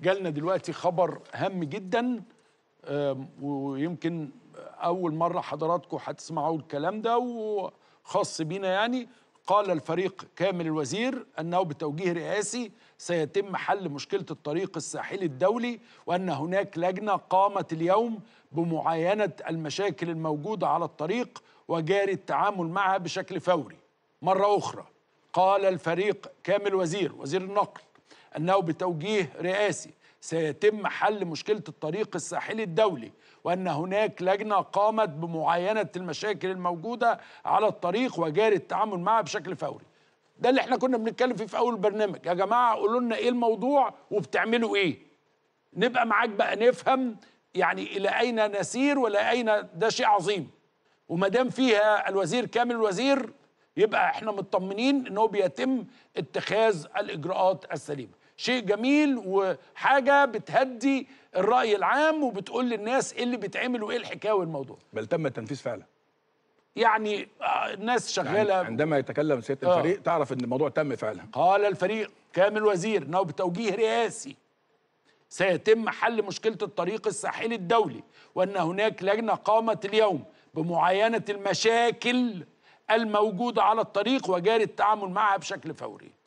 جالنا دلوقتي خبر هام جدا ويمكن اول مره حضراتكم هتسمعوا الكلام ده وخاص بينا يعني قال الفريق كامل الوزير انه بتوجيه رئاسي سيتم حل مشكله الطريق الساحلي الدولي وان هناك لجنه قامت اليوم بمعاينه المشاكل الموجوده على الطريق وجاري التعامل معها بشكل فوري مره اخرى قال الفريق كامل وزير وزير النقل أنه بتوجيه رئاسي سيتم حل مشكلة الطريق الساحلي الدولي وأن هناك لجنة قامت بمعاينة المشاكل الموجودة على الطريق وجاري التعامل معها بشكل فوري ده اللي احنا كنا بنتكلم فيه في أول البرنامج يا جماعة قولوا لنا إيه الموضوع وبتعملوا إيه نبقى معاك بقى نفهم يعني إلى أين نسير ولا أين ده شيء عظيم وما دام فيها الوزير كامل الوزير يبقى احنا مطمنين انه بيتم اتخاذ الاجراءات السليمه شيء جميل وحاجه بتهدي الراي العام وبتقول للناس ايه اللي بيتعمل وايه الحكايه والموضوع بل تم التنفيذ فعلا يعني آه، الناس شغاله يعني عندما يتكلم سياده آه. الفريق تعرف ان الموضوع تم فعلا قال الفريق كامل وزير انه بتوجيه رئاسي سيتم حل مشكله الطريق الساحلي الدولي وان هناك لجنه قامت اليوم بمعاينه المشاكل الموجوده على الطريق وجاري التعامل معها بشكل فوري